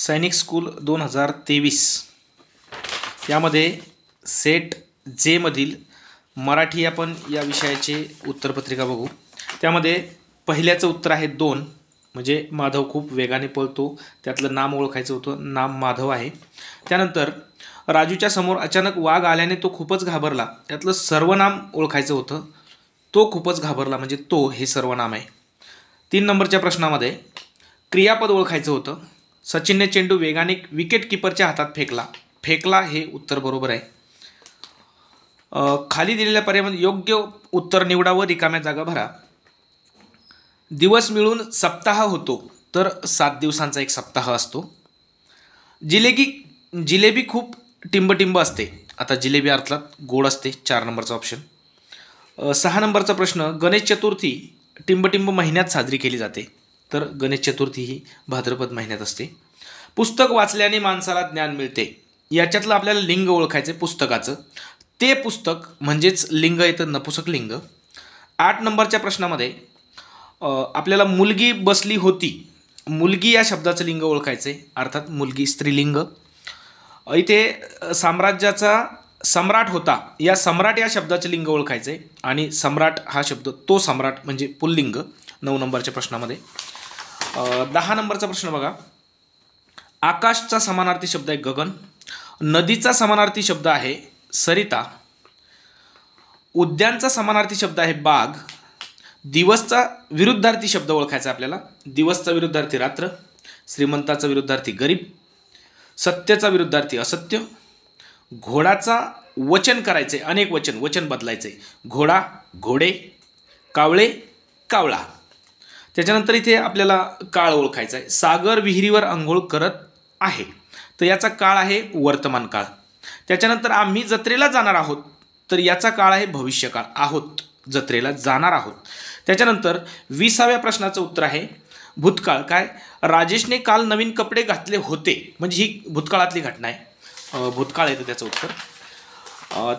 सैनिक स्कूल दोन हजार तेवीस यामध्ये सेट जेमधील मराठी आपण या विषयाचे उत्तरपत्रिका बघू त्यामध्ये पहिल्याचं उत्तर आहे दोन म्हणजे माधव खूप वेगाने पळतो त्यातलं नाम ओळखायचं होतं नाम माधव आहे त्यानंतर राजूच्या समोर अचानक वाघ आल्याने तो खूपच घाबरला त्यातलं सर्वनाम ओळखायचं होतं तो खूपच घाबरला म्हणजे तो हे सर्वनाम आहे तीन नंबरच्या प्रश्नामध्ये क्रियापद ओळखायचं होतं सचिनने चेंडू वेगाने विकेट किपरच्या हातात फेकला फेकला हे उत्तर बरोबर आहे खाली दिलेल्या पर्यामध्ये योग्य उत्तर निवडा व रिकाम्या जागा भरा दिवस मिळून सप्ताह होतो तर सात दिवसांचा एक सप्ताह असतो जिलेबी जिलेबी खूप टिंबटिंब असते आता जिलेबी अर्थात गोड असते चार नंबरचा ऑप्शन सहा नंबरचा प्रश्न गणेश चतुर्थी टिंबटिंब महिन्यात साजरी केली जाते तर गणेश चतुर्थी ही भाद्रपद महिन्यात असते पुस्तक वाचल्याने माणसाला ज्ञान मिळते याच्यातलं आपल्याला लिंग ओळखायचं पुस्तकाचं ते पुस्तक म्हणजेच लिंग येतं नपुसक लिंग आठ नंबरच्या प्रश्नामध्ये आपल्याला मुलगी बसली होती मुलगी या शब्दाचं लिंग ओळखायचं आहे अर्थात मुलगी स्त्रीलिंग इथे साम्राज्याचा सम्राट होता या सम्राट या शब्दाचं लिंग ओळखायचे आणि सम्राट हा शब्द तो सम्राट म्हणजे पुल्लिंग नऊ नंबरच्या प्रश्नामध्ये दहा नंबरचा प्रश्न बघा आकाशचा समानार्थी शब्द आहे गगन नदीचा समानार्थी शब्द आहे सरिता उद्यानचा समानार्थी शब्द आहे बाग दिवसचा विरुद्धार्थी शब्द ओळखायचा आपल्याला दिवसचा विरुद्धार्थी रात्र श्रीमंताचा विरुद्धार्थी गरीब सत्यचा विरुद्धार्थी असत्य घोडाचा वचन करायचे अनेक वचन वचन बदलायचे घोडा घोडे कावळे कावळा त्याच्यानंतर इथे आपल्याला काळ ओळखायचा आहे सागर विहिरीवर अंघोळ करत आहे तर याचा काळ आहे वर्तमान काळ त्याच्यानंतर आम्ही जत्रेला जाणार आहोत तर याचा काळ आहे भविष्यकाळ आहोत जत्रेला जाणार आहोत त्याच्यानंतर विसाव्या प्रश्नाचं उत्तर आहे भूतकाळ काय राजेशने काल नवीन कपडे घातले होते म्हणजे ही भूतकाळातली घटना आहे भूतकाळ येतं त्याचं उत्तर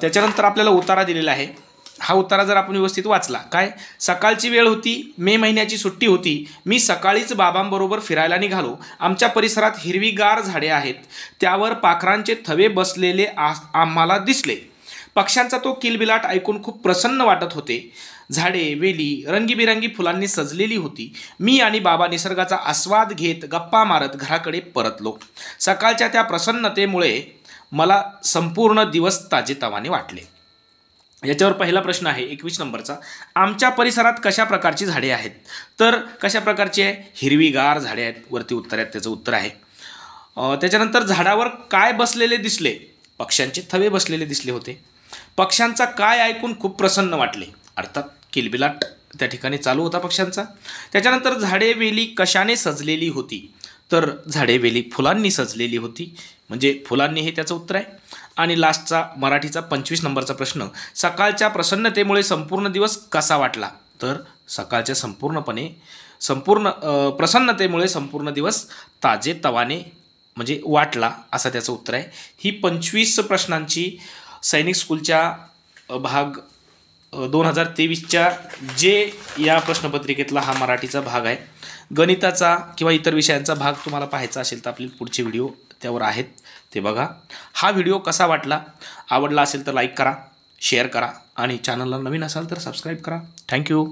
त्याच्यानंतर आपल्याला उतारा दिलेला आहे हा उतारा जर आपण व्यवस्थित वाचला काय सकाळची वेळ होती मे महिन्याची सुट्टी होती मी सकाळीच बाबांबरोबर फिरायला निघालो आमच्या परिसरात हिरवीगार झाडे आहेत त्यावर पाखरांचे थवे बसलेले आस आम्हाला दिसले पक्ष्यांचा तो किलबिलाट ऐकून खूप प्रसन्न वाटत होते झाडे वेली रंगीबिरंगी फुलांनी सजलेली होती मी आणि बाबा निसर्गाचा आस्वाद घेत गप्पा मारत घराकडे परतलो सकाळच्या त्या प्रसन्नतेमुळे मला संपूर्ण दिवस ताजेतवाने वाटले याच्यावर पहिला प्रश्न आहे एकवीस नंबरचा आमच्या परिसरात कशा प्रकारची झाडे आहेत तर कशा प्रकारची आहे हिरवीगार झाडे आहेत वरती उत्तर आहेत त्याचं उत्तर आहे त्याच्यानंतर झाडावर काय बसलेले दिसले पक्ष्यांचे थवे बसलेले दिसले होते पक्ष्यांचा काय ऐकून खूप प्रसन्न वाटले अर्थात किलबिलाट त्या ठिकाणी चालू होता पक्ष्यांचा त्याच्यानंतर झाडे वेली कशाने सजलेली होती तर झाडे वेली फुलांनी सजलेली होती म्हणजे फुलांनी हे त्याचं उत्तर आहे आणि लास्टचा मराठीचा पंचवीस नंबरचा प्रश्न सकाळच्या प्रसन्नतेमुळे संपूर्ण दिवस कसा वाटला तर सकाळच्या संपूर्णपणे संपूर्ण प्रसन्नतेमुळे संपूर्ण दिवस ताजे तवाने म्हणजे वाटला असं त्याचं उत्तर आहे ही पंचवीस प्रश्नांची सैनिक स्कूलच्या भाग दोन हजार तेवीसच्या जे या प्रश्नपत्रिकेतला हा मराठीचा भाग आहे गणिताचा किंवा इतर विषयांचा भाग तुम्हाला पाहायचा असेल तर आपले पुढचे व्हिडिओ त्यावर आहेत ते बघा हा व्हिडिओ कसा वाटला आवडला असेल तर लाईक करा शेअर करा आणि चॅनलला नवीन असाल तर सबस्क्राईब करा थँक्यू